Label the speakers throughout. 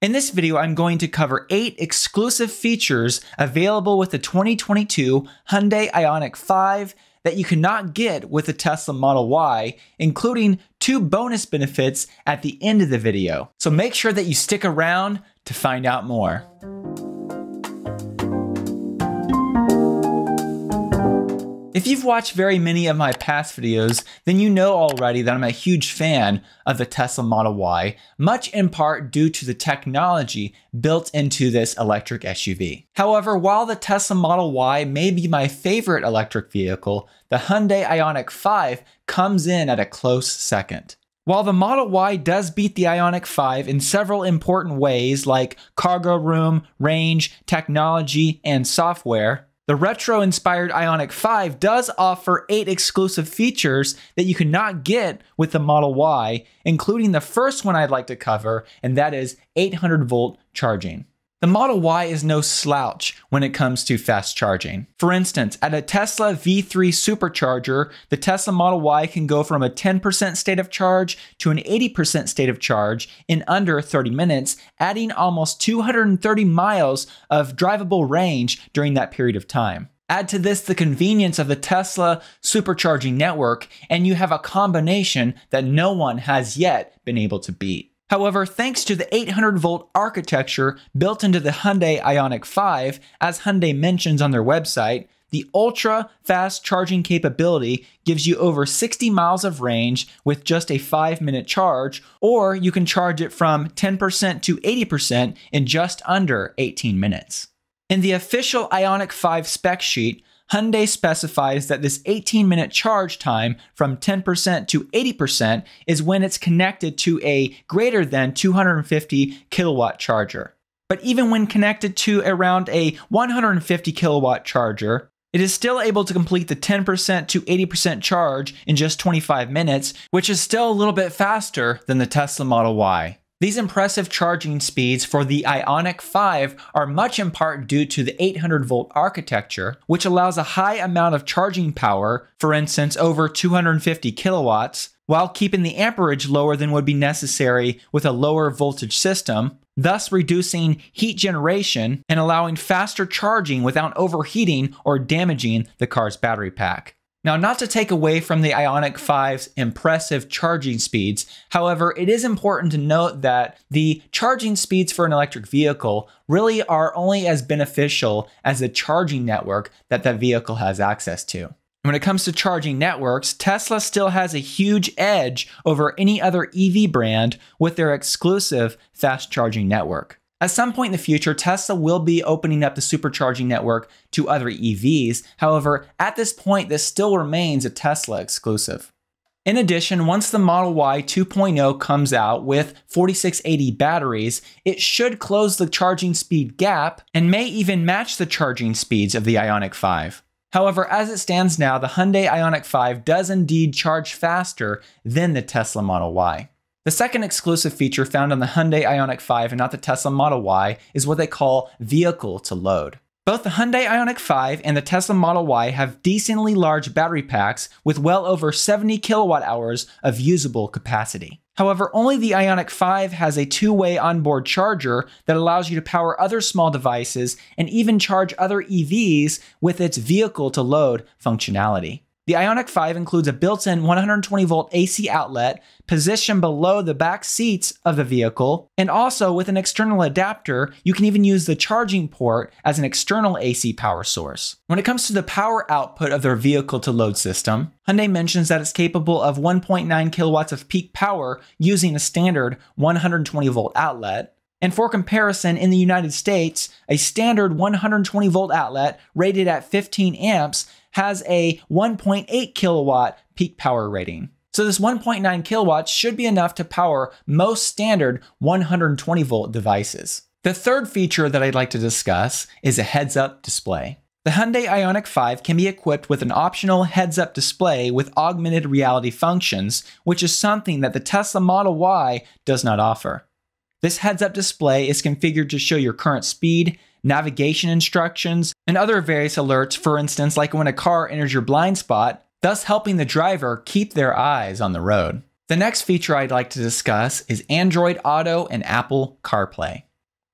Speaker 1: In this video, I'm going to cover 8 exclusive features available with the 2022 Hyundai Ionic 5 that you cannot get with the Tesla Model Y, including two bonus benefits at the end of the video. So make sure that you stick around to find out more. you've watched very many of my past videos, then you know already that I'm a huge fan of the Tesla Model Y, much in part due to the technology built into this electric SUV. However, while the Tesla Model Y may be my favorite electric vehicle, the Hyundai Ionic 5 comes in at a close second. While the Model Y does beat the Ionic 5 in several important ways like cargo room, range, technology, and software, the retro inspired Ionic 5 does offer eight exclusive features that you cannot get with the Model Y, including the first one I'd like to cover, and that is 800 volt charging. The Model Y is no slouch when it comes to fast charging. For instance, at a Tesla V3 supercharger, the Tesla Model Y can go from a 10% state of charge to an 80% state of charge in under 30 minutes, adding almost 230 miles of drivable range during that period of time. Add to this the convenience of the Tesla supercharging network, and you have a combination that no one has yet been able to beat. However, thanks to the 800 volt architecture built into the Hyundai Ionic 5, as Hyundai mentions on their website, the ultra fast charging capability gives you over 60 miles of range with just a 5 minute charge, or you can charge it from 10% to 80% in just under 18 minutes. In the official Ionic 5 spec sheet, Hyundai specifies that this 18 minute charge time from 10% to 80% is when it's connected to a greater than 250 kilowatt charger. But even when connected to around a 150 kilowatt charger, it is still able to complete the 10% to 80% charge in just 25 minutes, which is still a little bit faster than the Tesla Model Y. These impressive charging speeds for the Ionic 5 are much in part due to the 800 volt architecture, which allows a high amount of charging power, for instance over 250 kilowatts, while keeping the amperage lower than would be necessary with a lower voltage system, thus reducing heat generation and allowing faster charging without overheating or damaging the car's battery pack. Now, not to take away from the Ionic 5's impressive charging speeds, however, it is important to note that the charging speeds for an electric vehicle really are only as beneficial as the charging network that that vehicle has access to. When it comes to charging networks, Tesla still has a huge edge over any other EV brand with their exclusive fast charging network. At some point in the future, Tesla will be opening up the supercharging network to other EVs. However, at this point, this still remains a Tesla exclusive. In addition, once the Model Y 2.0 comes out with 4680 batteries, it should close the charging speed gap and may even match the charging speeds of the Ionic 5. However, as it stands now, the Hyundai Ionic 5 does indeed charge faster than the Tesla Model Y. The second exclusive feature found on the Hyundai Ionic 5 and not the Tesla Model Y is what they call vehicle to load. Both the Hyundai Ionic 5 and the Tesla Model Y have decently large battery packs with well over 70 kilowatt hours of usable capacity. However, only the Ionic 5 has a two way onboard charger that allows you to power other small devices and even charge other EVs with its vehicle to load functionality. The Ionic 5 includes a built-in 120 volt AC outlet positioned below the back seats of the vehicle, and also with an external adapter, you can even use the charging port as an external AC power source. When it comes to the power output of their vehicle to load system, Hyundai mentions that it's capable of 1.9 kilowatts of peak power using a standard 120 volt outlet, and for comparison, in the United States, a standard 120 volt outlet rated at 15 amps has a 1.8 kilowatt peak power rating. So this 1.9 kilowatts should be enough to power most standard 120 volt devices. The third feature that I'd like to discuss is a heads-up display. The Hyundai Ionic 5 can be equipped with an optional heads-up display with augmented reality functions, which is something that the Tesla Model Y does not offer. This heads-up display is configured to show your current speed, navigation instructions, and other various alerts, for instance, like when a car enters your blind spot, thus helping the driver keep their eyes on the road. The next feature I'd like to discuss is Android Auto and Apple CarPlay.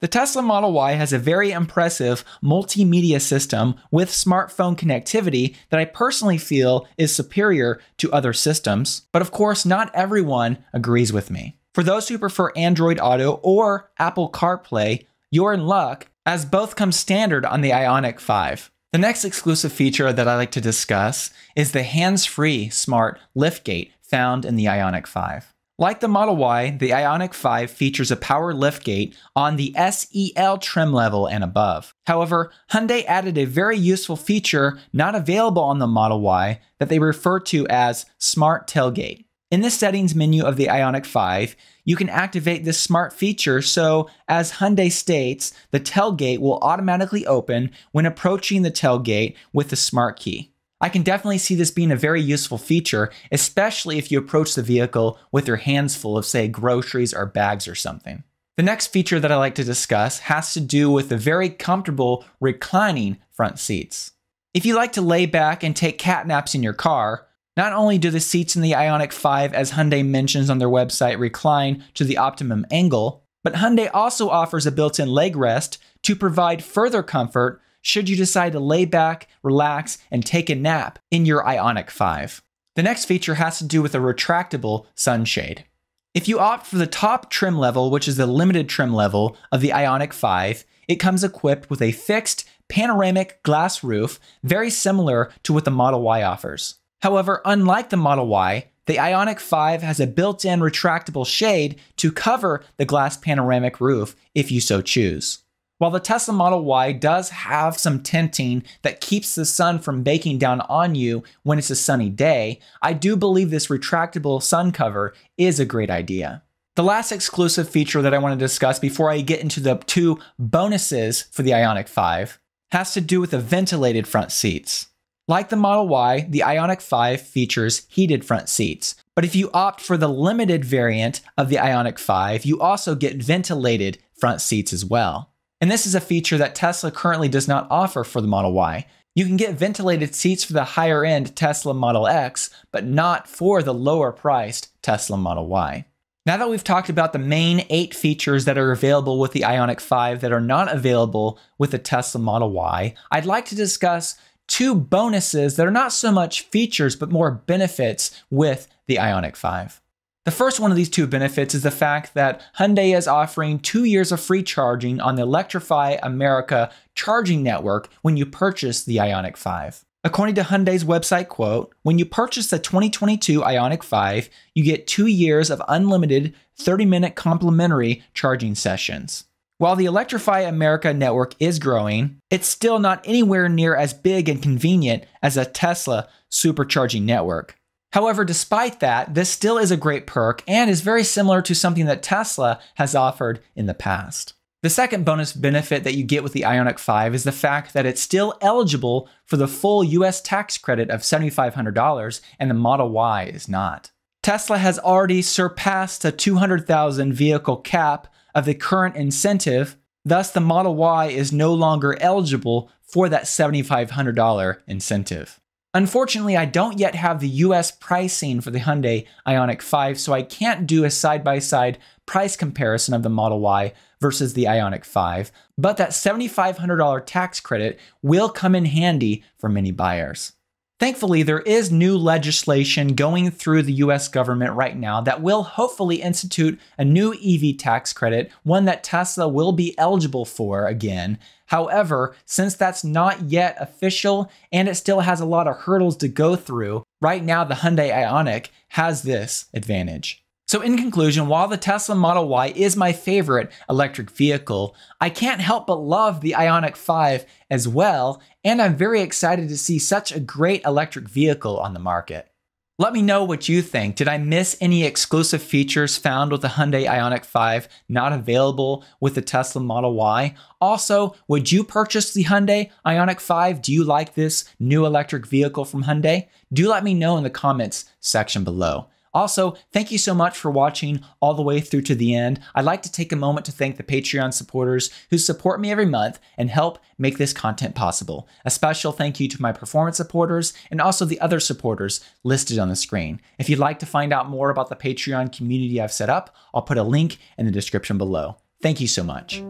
Speaker 1: The Tesla Model Y has a very impressive multimedia system with smartphone connectivity that I personally feel is superior to other systems. But of course, not everyone agrees with me. For those who prefer Android Auto or Apple CarPlay, you're in luck as both come standard on the Ionic 5. The next exclusive feature that I like to discuss is the hands-free smart liftgate found in the Ionic 5. Like the Model Y, the Ionic 5 features a power liftgate on the SEL trim level and above. However, Hyundai added a very useful feature not available on the Model Y that they refer to as Smart Tailgate. In the settings menu of the Ionic 5, you can activate this smart feature so, as Hyundai states, the tailgate will automatically open when approaching the tailgate with the smart key. I can definitely see this being a very useful feature, especially if you approach the vehicle with your hands full of, say, groceries or bags or something. The next feature that I like to discuss has to do with the very comfortable reclining front seats. If you like to lay back and take cat naps in your car, not only do the seats in the Ionic 5, as Hyundai mentions on their website, recline to the optimum angle, but Hyundai also offers a built in leg rest to provide further comfort should you decide to lay back, relax, and take a nap in your Ionic 5. The next feature has to do with a retractable sunshade. If you opt for the top trim level, which is the limited trim level of the Ionic 5, it comes equipped with a fixed panoramic glass roof, very similar to what the Model Y offers. However, unlike the Model Y, the Ionic 5 has a built-in retractable shade to cover the glass panoramic roof if you so choose. While the Tesla Model Y does have some tinting that keeps the sun from baking down on you when it's a sunny day, I do believe this retractable sun cover is a great idea. The last exclusive feature that I want to discuss before I get into the two bonuses for the Ionic 5 has to do with the ventilated front seats. Like the Model Y, the Ionic 5 features heated front seats. But if you opt for the limited variant of the Ionic 5, you also get ventilated front seats as well. And this is a feature that Tesla currently does not offer for the Model Y. You can get ventilated seats for the higher end Tesla Model X, but not for the lower priced Tesla Model Y. Now that we've talked about the main eight features that are available with the Ionic 5 that are not available with the Tesla Model Y, I'd like to discuss two bonuses that are not so much features, but more benefits with the Ionic 5. The first one of these two benefits is the fact that Hyundai is offering two years of free charging on the Electrify America charging network when you purchase the Ionic 5. According to Hyundai's website quote, when you purchase the 2022 Ionic 5, you get two years of unlimited 30 minute complimentary charging sessions. While the Electrify America network is growing, it's still not anywhere near as big and convenient as a Tesla supercharging network. However, despite that, this still is a great perk and is very similar to something that Tesla has offered in the past. The second bonus benefit that you get with the Ionic 5 is the fact that it's still eligible for the full US tax credit of $7,500 and the Model Y is not. Tesla has already surpassed a 200,000 vehicle cap of the current incentive. Thus, the Model Y is no longer eligible for that $7,500 incentive. Unfortunately, I don't yet have the US pricing for the Hyundai Ionic 5, so I can't do a side by side price comparison of the Model Y versus the Ionic 5, but that $7,500 tax credit will come in handy for many buyers. Thankfully, there is new legislation going through the US government right now that will hopefully institute a new EV tax credit, one that Tesla will be eligible for again. However, since that's not yet official and it still has a lot of hurdles to go through, right now the Hyundai Ionic has this advantage. So, in conclusion, while the Tesla Model Y is my favorite electric vehicle, I can't help but love the Ionic 5 as well, and I'm very excited to see such a great electric vehicle on the market. Let me know what you think. Did I miss any exclusive features found with the Hyundai Ionic 5 not available with the Tesla Model Y? Also, would you purchase the Hyundai Ionic 5? Do you like this new electric vehicle from Hyundai? Do let me know in the comments section below. Also, thank you so much for watching all the way through to the end. I'd like to take a moment to thank the Patreon supporters who support me every month and help make this content possible. A special thank you to my performance supporters and also the other supporters listed on the screen. If you'd like to find out more about the Patreon community I've set up, I'll put a link in the description below. Thank you so much.